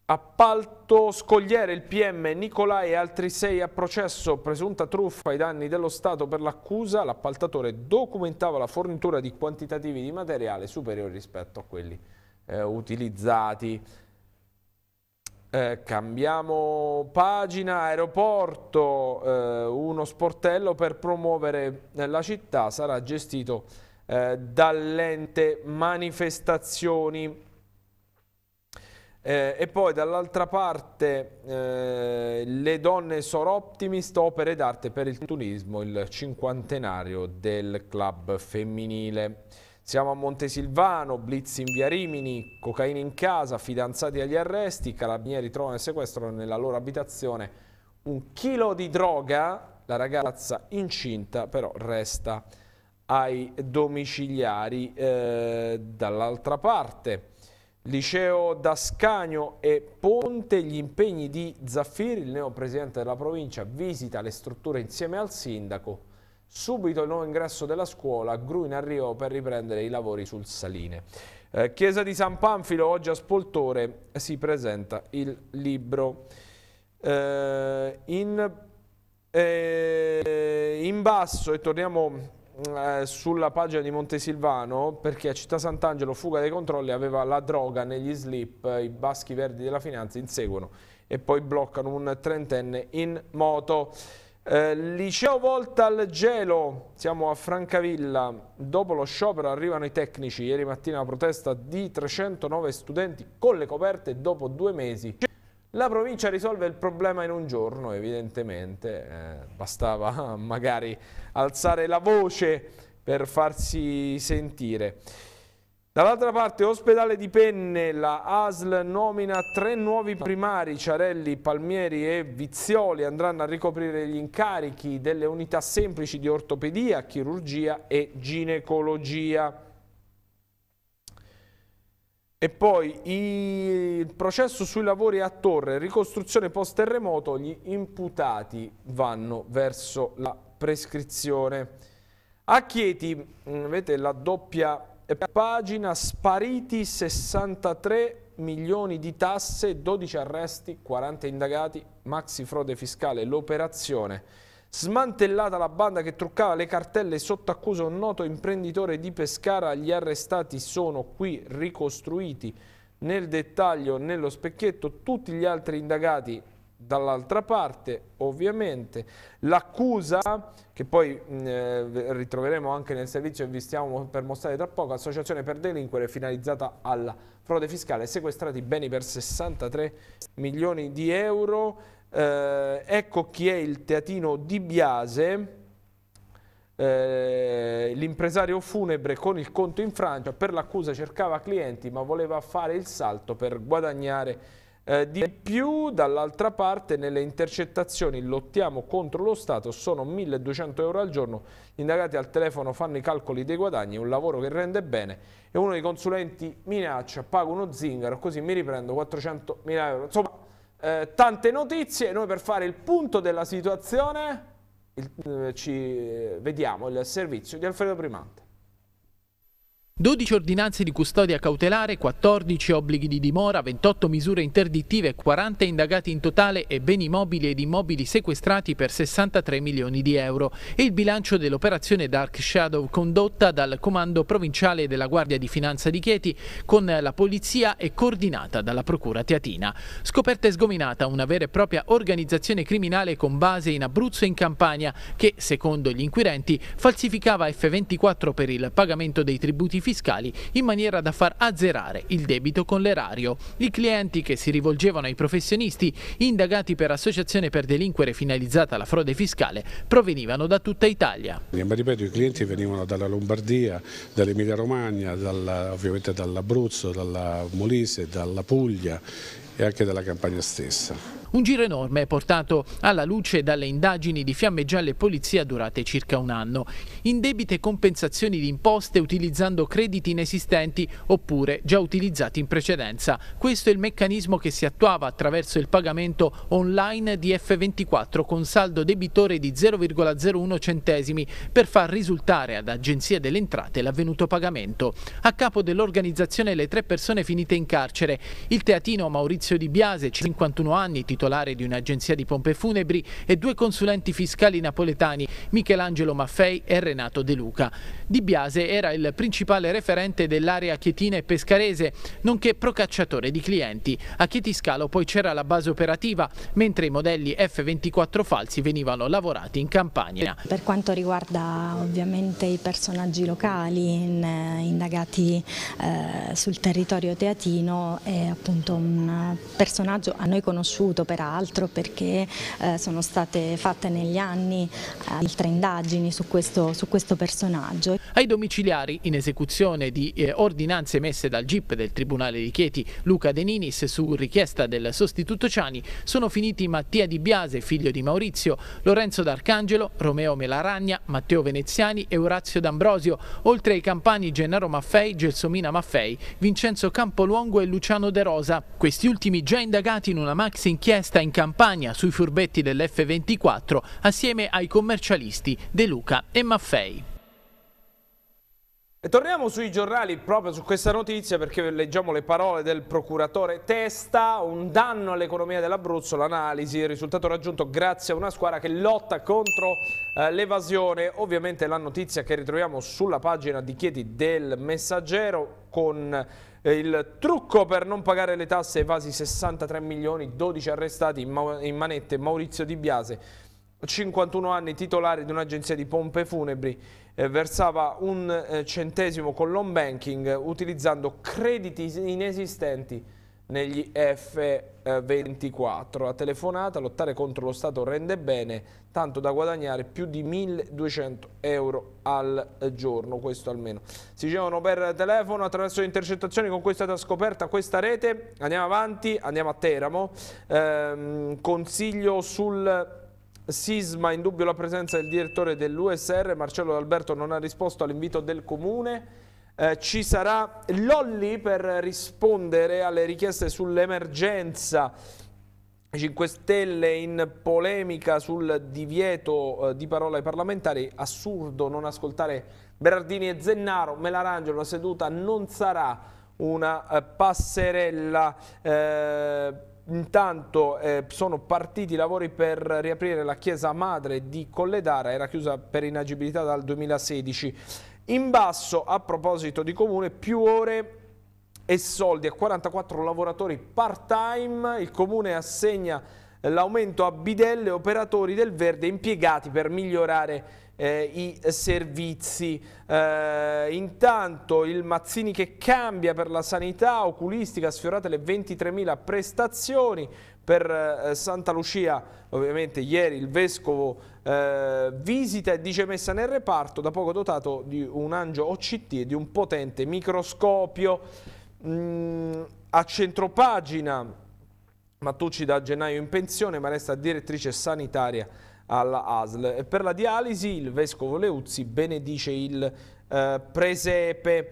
appalto scogliere il PM Nicolai e altri sei a processo, presunta truffa ai danni dello Stato per l'accusa, l'appaltatore documentava la fornitura di quantitativi di materiale superiori rispetto a quelli eh, utilizzati. Eh, cambiamo pagina, aeroporto, eh, uno sportello per promuovere la città sarà gestito eh, dall'ente manifestazioni. Eh, e poi dall'altra parte eh, le donne sono optimist, opere d'arte per il turismo, il cinquantenario del club femminile. Siamo a Montesilvano, blitz in via Rimini, cocaina in casa, fidanzati agli arresti, carabinieri trovano e sequestrano nella loro abitazione un chilo di droga, la ragazza incinta però resta ai domiciliari eh, dall'altra parte. Liceo d'Ascanio e Ponte, gli impegni di Zaffiri, il neo presidente della provincia, visita le strutture insieme al sindaco. Subito il nuovo ingresso della scuola, gru in arrivo per riprendere i lavori sul Saline. Eh, Chiesa di San Panfilo, oggi a Spoltore, si presenta il libro. Eh, in, eh, in basso, e torniamo eh, sulla pagina di Montesilvano perché a Città Sant'Angelo fuga dei controlli aveva la droga negli slip, i baschi verdi della finanza inseguono e poi bloccano un trentenne in moto. Eh, liceo volta al gelo, siamo a Francavilla, dopo lo sciopero arrivano i tecnici, ieri mattina la protesta di 309 studenti con le coperte dopo due mesi. La provincia risolve il problema in un giorno, evidentemente, eh, bastava magari alzare la voce per farsi sentire. Dall'altra parte, ospedale di Penne, la ASL nomina tre nuovi primari, Ciarelli, Palmieri e Vizioli, andranno a ricoprire gli incarichi delle unità semplici di ortopedia, chirurgia e ginecologia. E poi il processo sui lavori a torre, ricostruzione post-terremoto, gli imputati vanno verso la prescrizione. A Chieti, mm, vedete la doppia pagina, spariti 63 milioni di tasse, 12 arresti, 40 indagati, maxi frode fiscale, l'operazione Smantellata la banda che truccava le cartelle sotto accusa un noto imprenditore di Pescara, gli arrestati sono qui ricostruiti nel dettaglio, nello specchietto, tutti gli altri indagati dall'altra parte ovviamente l'accusa che poi eh, ritroveremo anche nel servizio che vi stiamo per mostrare tra poco associazione per delinquere finalizzata alla frode fiscale sequestrati beni per 63 milioni di euro eh, ecco chi è il teatino di Biase, eh, l'impresario funebre con il conto in Francia per l'accusa cercava clienti ma voleva fare il salto per guadagnare eh, di più. Dall'altra parte nelle intercettazioni lottiamo contro lo Stato, sono 1200 euro al giorno, gli indagati al telefono fanno i calcoli dei guadagni, un lavoro che rende bene e uno dei consulenti minaccia, pago uno zingaro così mi riprendo 400.000 euro. Insomma, eh, tante notizie, noi per fare il punto della situazione il, eh, ci eh, vediamo il servizio di Alfredo Primante. 12 ordinanze di custodia cautelare, 14 obblighi di dimora, 28 misure interdittive, 40 indagati in totale e beni mobili ed immobili sequestrati per 63 milioni di euro. E il bilancio dell'operazione Dark Shadow condotta dal Comando Provinciale della Guardia di Finanza di Chieti con la polizia e coordinata dalla Procura Teatina. Scoperta e sgominata una vera e propria organizzazione criminale con base in Abruzzo e in Campania che, secondo gli inquirenti, falsificava F24 per il pagamento dei tributi fiscali fiscali in maniera da far azzerare il debito con l'erario. I clienti che si rivolgevano ai professionisti indagati per associazione per delinquere finalizzata alla frode fiscale provenivano da tutta Italia. Eh, ma ripeto, i clienti venivano dalla Lombardia, dall'Emilia Romagna, dalla, ovviamente dall'Abruzzo, dalla Molise, dalla Puglia e anche dalla campagna stessa. Un giro enorme portato alla luce dalle indagini di Fiamme Gialle e Polizia durate circa un anno. Indebite compensazioni di imposte utilizzando crediti inesistenti oppure già utilizzati in precedenza. Questo è il meccanismo che si attuava attraverso il pagamento online di F24 con saldo debitore di 0,01 centesimi per far risultare ad Agenzia delle Entrate l'avvenuto pagamento. A capo dell'organizzazione le tre persone finite in carcere, il teatino Maurizio Di Biase, 51 anni, titolare titolare di un'agenzia di pompe funebri, e due consulenti fiscali napoletani, Michelangelo Maffei e Renato De Luca. Di Biase era il principale referente dell'area chietina e pescarese, nonché procacciatore di clienti. A Chietiscalo poi c'era la base operativa, mentre i modelli F24 falsi venivano lavorati in Campania. Per quanto riguarda ovviamente i personaggi locali in, indagati eh, sul territorio teatino, è appunto un personaggio a noi conosciuto peraltro perché eh, sono state fatte negli anni eh, altre indagini su questo, su questo, personaggio. Ai domiciliari in esecuzione di eh, ordinanze emesse dal GIP del Tribunale di Chieti Luca De Ninis su richiesta del sostituto Ciani sono finiti Mattia Di Biase, figlio di Maurizio, Lorenzo D'Arcangelo, Romeo Melaragna, Matteo Veneziani e Orazio D'Ambrosio, oltre ai campani Gennaro Maffei, Gelsomina Maffei, Vincenzo Campoluongo e Luciano De Rosa. Questi ultimi già indagati in una maxi inchiesta protesta in campagna sui furbetti dell'F24 assieme ai commercialisti De Luca e Maffei torniamo sui giornali proprio su questa notizia perché leggiamo le parole del procuratore Testa, un danno all'economia dell'Abruzzo, l'analisi, il risultato raggiunto grazie a una squadra che lotta contro eh, l'evasione. Ovviamente la notizia che ritroviamo sulla pagina di Chieti del Messaggero con eh, il trucco per non pagare le tasse evasi 63 milioni, 12 arrestati in, manette, Maurizio Di Biase 51 anni, titolare di un'agenzia di pompe funebri, eh, versava un eh, centesimo con l'on banking eh, utilizzando crediti inesistenti negli F24. La telefonata, lottare contro lo Stato rende bene, tanto da guadagnare più di 1200 euro al giorno, questo almeno. Si dicevano per telefono attraverso le intercettazioni con cui è stata scoperta questa rete. Andiamo avanti, andiamo a Teramo. Eh, consiglio sul Sisma in dubbio la presenza del direttore dell'USR, Marcello D'Alberto non ha risposto all'invito del Comune. Eh, ci sarà Lolli per rispondere alle richieste sull'emergenza 5 Stelle in polemica sul divieto eh, di parola ai parlamentari, assurdo non ascoltare Berardini e Zennaro, Melarangelo la seduta non sarà una eh, passerella eh, Intanto eh, sono partiti i lavori per riaprire la chiesa madre di Colledara, era chiusa per inagibilità dal 2016. In basso, a proposito di comune, più ore e soldi a 44 lavoratori part-time, il comune assegna eh, l'aumento a bidelle operatori del verde impiegati per migliorare il eh, i servizi. Eh, intanto il Mazzini che cambia per la sanità oculistica, sfiorate le 23.000 prestazioni, per eh, Santa Lucia ovviamente ieri il Vescovo eh, visita e dice messa nel reparto da poco dotato di un angio OCT e di un potente microscopio mm, a centropagina Mattucci da gennaio in pensione ma resta direttrice sanitaria alla ASL. E per la dialisi il vescovo Leuzzi benedice il eh, presepe.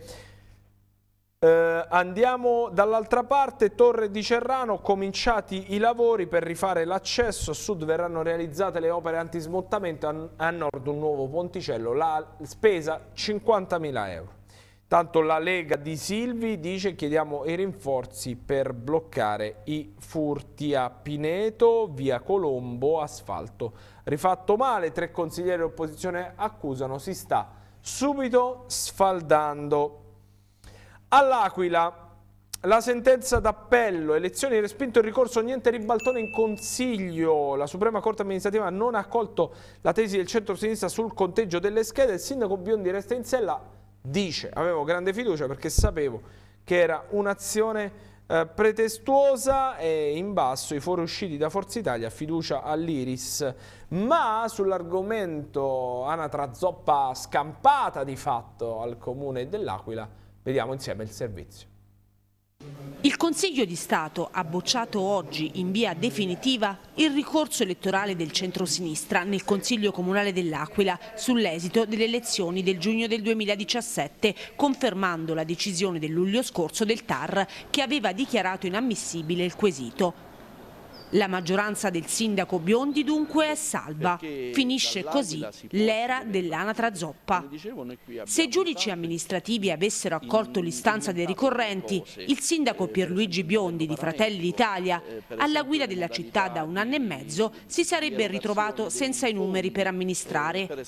Eh, andiamo dall'altra parte, Torre di Cerrano, cominciati i lavori per rifare l'accesso, a sud verranno realizzate le opere antismontamento, a, a nord un nuovo ponticello, la spesa 50.000 euro. Tanto la Lega di Silvi dice chiediamo i rinforzi per bloccare i furti a Pineto, via Colombo, asfalto. Rifatto male, tre consiglieri opposizione accusano, si sta subito sfaldando. All'Aquila, la sentenza d'appello, elezioni respinto il ricorso, niente ribaltone in consiglio. La Suprema Corte amministrativa non ha accolto la tesi del centro-sinistra sul conteggio delle schede, il sindaco Biondi resta in sella dice, avevo grande fiducia perché sapevo che era un'azione eh, pretestuosa e in basso i fuoriusciti da Forza Italia, fiducia all'Iris, ma sull'argomento anatra zoppa scampata di fatto al comune dell'Aquila, vediamo insieme il servizio. Il Consiglio di Stato ha bocciato oggi in via definitiva il ricorso elettorale del centrosinistra nel Consiglio Comunale dell'Aquila sull'esito delle elezioni del giugno del 2017, confermando la decisione del luglio scorso del TAR che aveva dichiarato inammissibile il quesito. La maggioranza del sindaco Biondi dunque è salva. Finisce così l'era dell'anatra zoppa. Se i giudici amministrativi avessero accolto l'istanza dei ricorrenti, il sindaco eh, Pierluigi Biondi di Fratelli d'Italia, eh, alla guida della città da un anno e mezzo, si sarebbe ritrovato senza i numeri per eh, amministrare.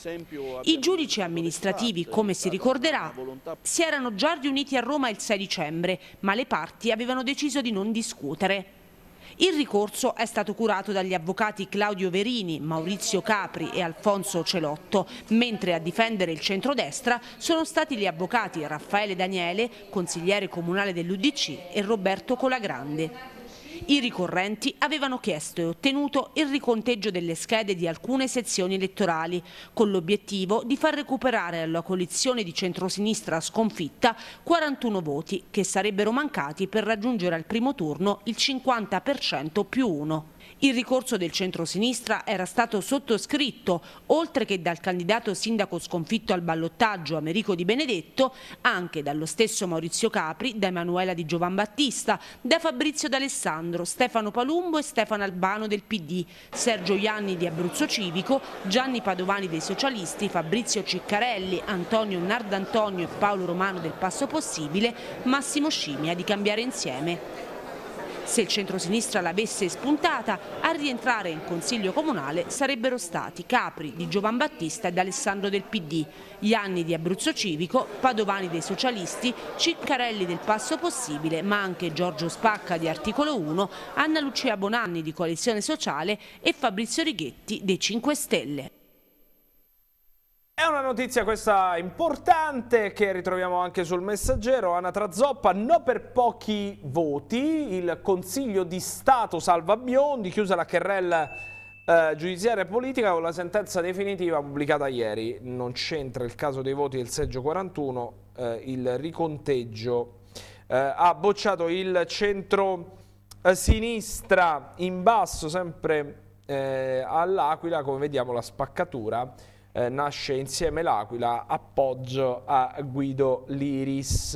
I giudici amministrativi, come si ricorderà, si erano già riuniti a Roma il 6 dicembre, ma le parti avevano deciso di non discutere. Il ricorso è stato curato dagli avvocati Claudio Verini, Maurizio Capri e Alfonso Celotto, mentre a difendere il centrodestra sono stati gli avvocati Raffaele Daniele, consigliere comunale dell'Udc e Roberto Colagrande i ricorrenti avevano chiesto e ottenuto il riconteggio delle schede di alcune sezioni elettorali, con l'obiettivo di far recuperare alla coalizione di centrosinistra sconfitta 41 voti che sarebbero mancati per raggiungere al primo turno il 50% più 1. Il ricorso del centro-sinistra era stato sottoscritto, oltre che dal candidato sindaco sconfitto al ballottaggio Americo Di Benedetto, anche dallo stesso Maurizio Capri, da Emanuela Di Giovan Battista, da Fabrizio D'Alessandro, Stefano Palumbo e Stefano Albano del PD, Sergio Ianni di Abruzzo Civico, Gianni Padovani dei Socialisti, Fabrizio Ciccarelli, Antonio Nardantonio e Paolo Romano del Passo Possibile, Massimo Scimia di Cambiare Insieme. Se il centrosinistra l'avesse spuntata, a rientrare in Consiglio Comunale sarebbero stati Capri di Giovan Battista ed Alessandro del PD, gli anni di Abruzzo Civico, Padovani dei Socialisti, Ciccarelli del Passo Possibile, ma anche Giorgio Spacca di Articolo 1, Anna Lucia Bonanni di Coalizione Sociale e Fabrizio Righetti dei 5 Stelle notizia questa importante che ritroviamo anche sul messaggero, Anatra Zoppa, no per pochi voti, il Consiglio di Stato salva Biondi, chiusa la querella eh, giudiziaria e politica con la sentenza definitiva pubblicata ieri, non c'entra il caso dei voti del seggio 41, eh, il riconteggio eh, ha bocciato il centro-sinistra eh, in basso sempre eh, all'Aquila, come vediamo la spaccatura eh, nasce insieme l'Aquila, appoggio a Guido Liris.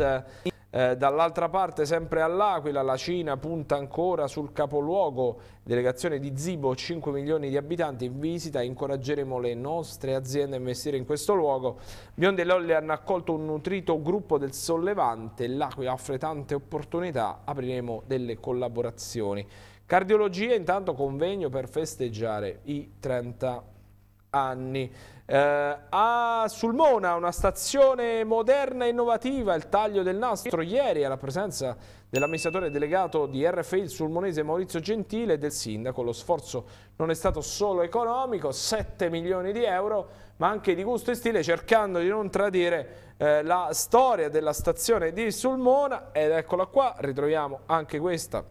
Eh, Dall'altra parte, sempre all'Aquila, la Cina punta ancora sul capoluogo. Delegazione di Zibo, 5 milioni di abitanti in visita. Incoraggeremo le nostre aziende a investire in questo luogo. Biondi e Lolli hanno accolto un nutrito gruppo del Sollevante. L'Aquila offre tante opportunità. Apriremo delle collaborazioni. Cardiologia, intanto convegno per festeggiare i 30 anni. Eh, a Sulmona, una stazione moderna e innovativa, il taglio del nastro ieri alla presenza dell'amministratore delegato di RFI il sulmonese Maurizio Gentile e del sindaco. Lo sforzo non è stato solo economico, 7 milioni di euro, ma anche di gusto e stile, cercando di non tradire eh, la storia della stazione di Sulmona. Ed eccola qua, ritroviamo anche questa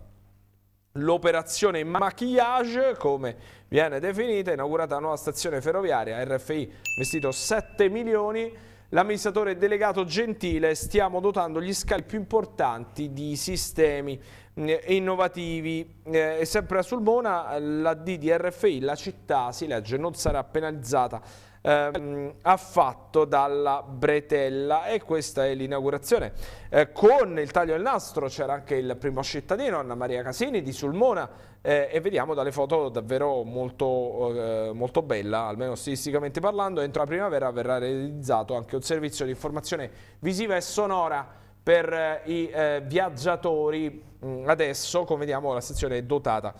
L'operazione maquillage, come viene definita, inaugurata la nuova stazione ferroviaria, RFI investito 7 milioni, l'amministratore delegato Gentile stiamo dotando gli scali più importanti di sistemi eh, innovativi. Eh, e sempre a Sulmona la D di RFI, la città si legge, non sarà penalizzata ehm, ha fatto dalla bretella e questa è l'inaugurazione. Eh, con il taglio del nastro c'era anche il primo cittadino Anna Maria Casini di Sulmona eh, e vediamo dalle foto davvero molto, eh, molto bella, almeno stilisticamente parlando, entro la primavera verrà realizzato anche un servizio di informazione visiva e sonora per eh, i eh, viaggiatori mm, adesso come vediamo la sezione è dotata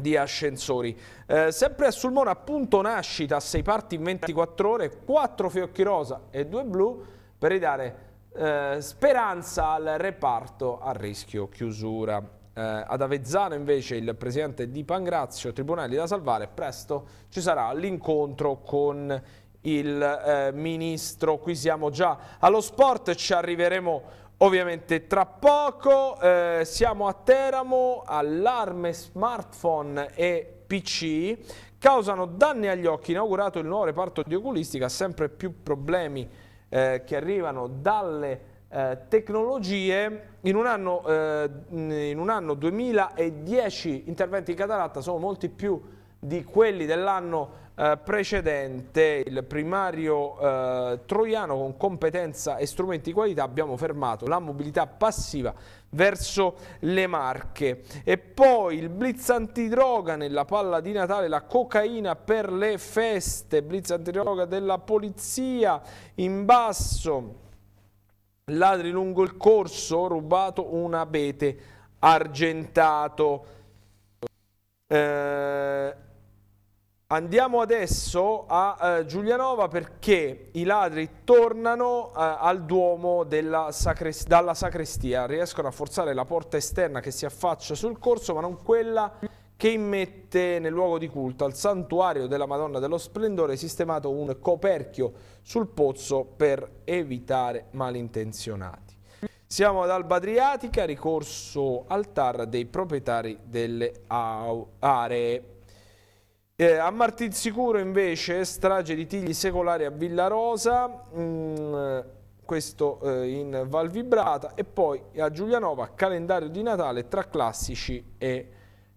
di ascensori. Eh, sempre a Sulmona appunto nascita, sei parti in 24 ore, quattro fiocchi rosa e due blu per ridare eh, speranza al reparto a rischio chiusura. Eh, ad Avezzano invece il presidente di Pangrazio, tribunali da salvare, presto ci sarà l'incontro con il eh, ministro. Qui siamo già allo sport, ci arriveremo Ovviamente tra poco eh, siamo a Teramo, allarme smartphone e PC causano danni agli occhi, inaugurato il nuovo reparto di oculistica, sempre più problemi eh, che arrivano dalle eh, tecnologie. In un, anno, eh, in un anno 2010 interventi in cataratta sono molti più di quelli dell'anno 2010. Eh, precedente il primario eh, troiano con competenza e strumenti di qualità abbiamo fermato la mobilità passiva verso le Marche e poi il blitz antidroga nella palla di Natale la cocaina per le feste blitz antidroga della polizia in basso ladri lungo il corso rubato un abete argentato eh, Andiamo adesso a eh, Giulianova perché i ladri tornano eh, al Duomo sacrest dalla sacrestia, riescono a forzare la porta esterna che si affaccia sul corso ma non quella che immette nel luogo di culto. Al santuario della Madonna dello Splendore è sistemato un coperchio sul pozzo per evitare malintenzionati. Siamo ad Alba Adriatica, ricorso al TAR dei proprietari delle aree. Eh, a Martinsicuro invece strage di tigli secolari a Villarosa, mh, mm, questo eh, in Val Vibrata e poi a Giulianova calendario di Natale tra classici e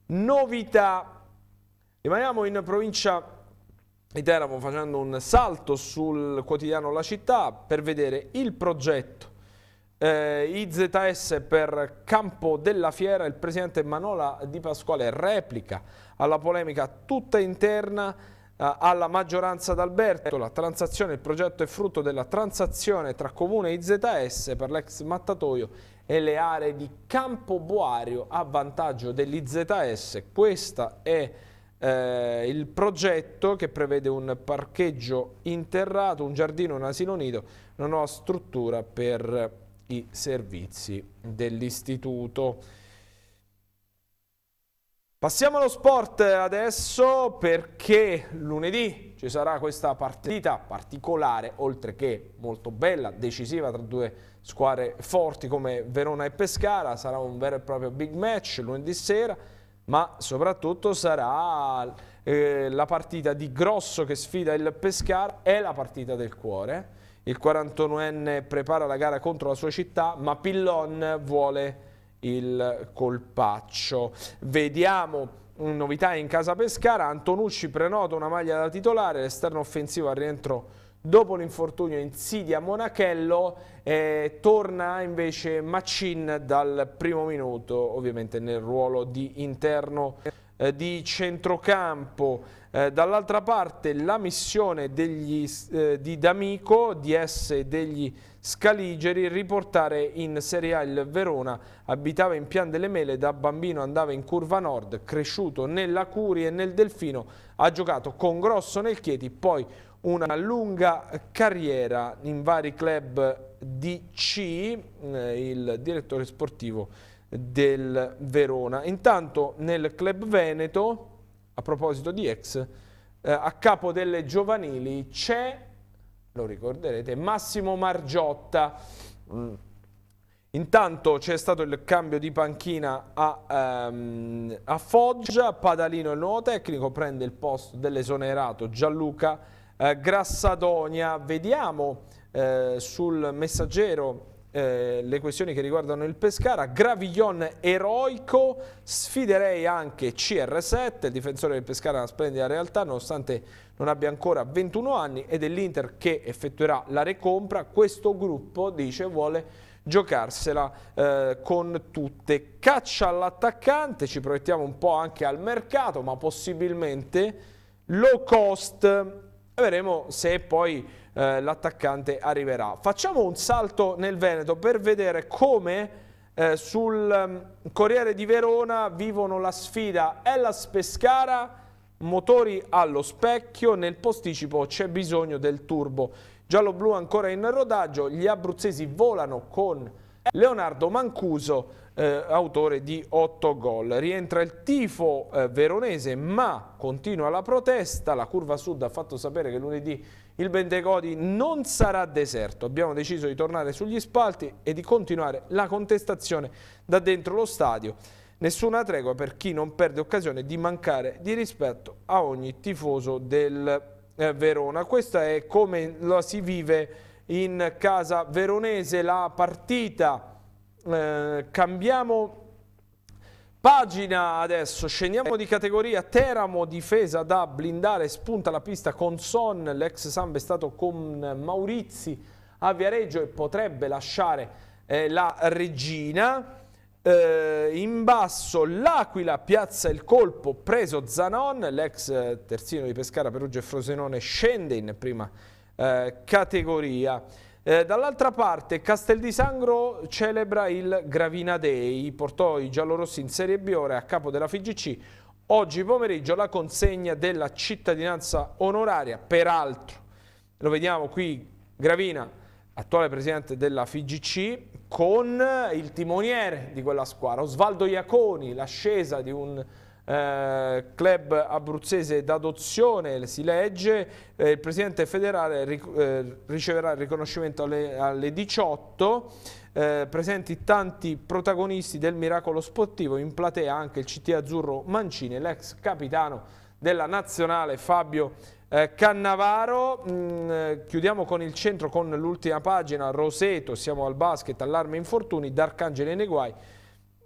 novità. Rimaniamo in provincia di Teramo facendo un salto sul quotidiano La Città per vedere il progetto eh, IZS per Campo della Fiera, il presidente Manola Di Pasquale replica alla polemica tutta interna eh, alla maggioranza d'Alberto. La transazione, il progetto è frutto della transazione tra Comune e IZS per l'ex mattatoio e le aree di Campo Campobuario a vantaggio dell'IZS. Questo è eh, il progetto che prevede un parcheggio interrato, un giardino, un asilo nido, una nuova struttura per i servizi dell'istituto. Passiamo allo sport adesso perché lunedì ci sarà questa partita particolare, oltre che molto bella, decisiva tra due squadre forti come Verona e Pescara, sarà un vero e proprio big match lunedì sera, ma soprattutto sarà eh, la partita di Grosso che sfida il Pescara, è la partita del cuore. Il 41enne prepara la gara contro la sua città, ma Pillon vuole il colpaccio. Vediamo novità in casa Pescara, Antonucci prenota una maglia da titolare, l'esterno offensivo al rientro dopo l'infortunio insidia Monachello, e torna invece Macin dal primo minuto, ovviamente nel ruolo di interno eh, di centrocampo. Eh, dall'altra parte la missione degli, eh, di D'Amico, DS degli Scaligeri, riportare in Serie A il Verona. Abitava in Pian delle Mele, da bambino andava in Curva Nord, cresciuto nella Curi e nel Delfino, ha giocato con Grosso nel Chieti, poi una lunga carriera in vari club di C, eh, il direttore sportivo del Verona. Intanto nel club Veneto a proposito di ex, eh, a capo delle giovanili c'è, lo ricorderete, Massimo Margiotta. Mm. Intanto c'è stato il cambio di panchina a, ehm, a, Foggia, Padalino il nuovo tecnico, prende il posto dell'esonerato Gianluca eh, Grassadonia. Vediamo eh, sul messaggero eh, le questioni che riguardano il Pescara, Graviglion eroico, sfiderei anche CR7, il difensore del Pescara è una splendida realtà nonostante non abbia ancora 21 anni ed è l'Inter che effettuerà la recompra, questo gruppo dice vuole giocarsela eh, con tutte. Caccia all'attaccante, ci proiettiamo un po' anche al mercato, ma possibilmente low cost. Vedremo se poi eh, l'attaccante arriverà. Facciamo un salto nel Veneto per vedere come eh, sul ehm, Corriere di Verona vivono la sfida Ellas Pescara, motori allo specchio, nel posticipo c'è bisogno del turbo. Giallo-blu ancora in rodaggio, gli abruzzesi volano con Leonardo Mancuso, eh, autore di 8 gol. Rientra il tifo eh, veronese, ma continua la protesta. La curva sud ha fatto sapere che lunedì il Bentecodi non sarà deserto. Abbiamo deciso di tornare sugli spalti e di continuare la contestazione da dentro lo stadio. Nessuna tregua per chi non perde occasione di mancare di rispetto a ogni tifoso del eh, Verona. Questa è come la si vive in casa veronese la partita. Eh, cambiamo Pagina adesso, scendiamo di categoria, Teramo difesa da blindare, spunta la pista con Son, l'ex Samba è stato con Maurizi a Viareggio e potrebbe lasciare eh, la regina. Eh, in basso l'Aquila piazza il colpo, preso Zanon, l'ex eh, terzino di Pescara, Perugia e Frosenone scende in prima eh, categoria. Eh, Dall'altra parte Castel di Sangro celebra il Gravina Day, portò i giallorossi in Serie B, ora a capo della FIGC. Oggi pomeriggio la consegna della cittadinanza onoraria, peraltro, lo vediamo qui, Gravina, attuale presidente della FIGC, con il timoniere di quella squadra, Osvaldo Iaconi, l'ascesa di un eh, club abruzzese d'adozione, si legge, eh, il presidente federale ric eh, riceverà il riconoscimento alle, alle 18, eh, presenti tanti protagonisti del miracolo sportivo, in platea anche il CT Azzurro Mancini, l'ex capitano della nazionale Fabio eh, Cannavaro, mm, chiudiamo con il centro con l'ultima pagina, Roseto, siamo al basket, allarme infortuni, D'Arcangelo nei guai,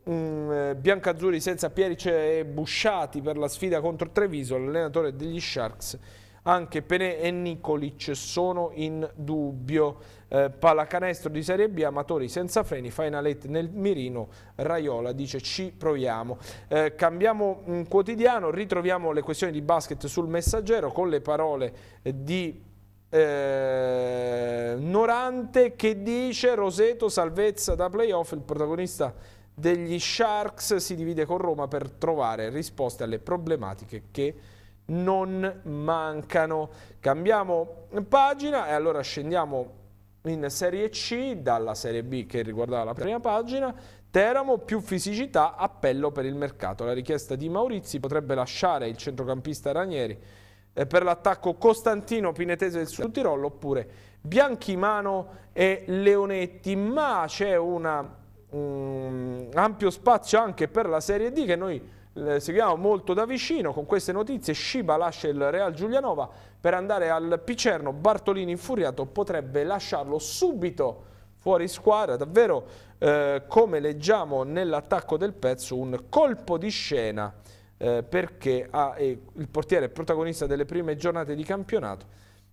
eh, biancazzurri senza Pierice e Busciati per la sfida contro Treviso, l'allenatore degli Sharks anche Pene e Nicolic sono in dubbio. Eh, pallacanestro di Serie B, amatori senza freni, Finalet nel mirino, Raiola dice ci proviamo. Eh, cambiamo un quotidiano, ritroviamo le questioni di basket sul messaggero con le parole eh, di eh, Norante che dice Roseto salvezza da playoff, il protagonista degli Sharks si divide con Roma per trovare risposte alle problematiche che non mancano. Cambiamo pagina e allora scendiamo in Serie C dalla Serie B che riguardava la prima pagina. Teramo più fisicità, appello per il mercato. La richiesta di Maurizi potrebbe lasciare il centrocampista Ranieri eh, per l'attacco Costantino Pinetese del Sud Tirolo oppure Bianchimano e Leonetti, ma c'è una un ampio spazio anche per la Serie D che noi eh, seguiamo molto da vicino con queste notizie Sciba lascia il Real Giulianova per andare al Picerno Bartolini infuriato potrebbe lasciarlo subito fuori squadra davvero eh, come leggiamo nell'attacco del pezzo un colpo di scena eh, perché ha, eh, il portiere protagonista delle prime giornate di campionato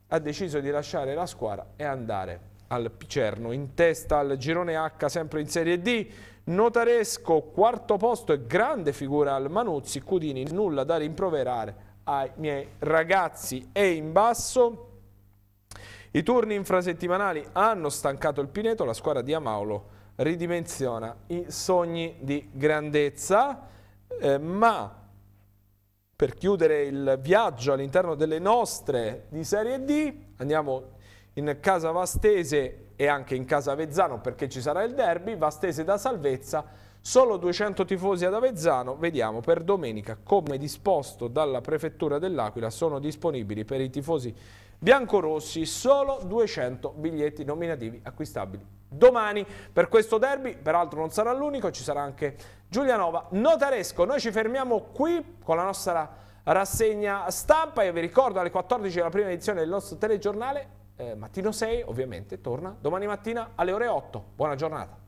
ha deciso di lasciare la squadra e andare al Picerno, in testa al girone H sempre in Serie D, Notaresco quarto posto e grande figura al Manuzzi, Cudini nulla da rimproverare ai miei ragazzi e in basso i turni infrasettimanali hanno stancato il Pineto, la squadra di Amaulo ridimensiona i sogni di grandezza, eh, ma per chiudere il viaggio all'interno delle nostre di Serie D andiamo in casa Vastese e anche in casa Avezzano perché ci sarà il derby, Vastese da salvezza, solo 200 tifosi ad Avezzano, vediamo per domenica come disposto dalla prefettura dell'Aquila sono disponibili per i tifosi biancorossi solo 200 biglietti nominativi acquistabili domani per questo derby, peraltro non sarà l'unico, ci sarà anche Giulianova Notaresco, noi ci fermiamo qui con la nostra rassegna stampa Io vi ricordo alle 14 la prima edizione del nostro telegiornale eh, Mattino 6 ovviamente torna domani mattina alle ore 8. Buona giornata.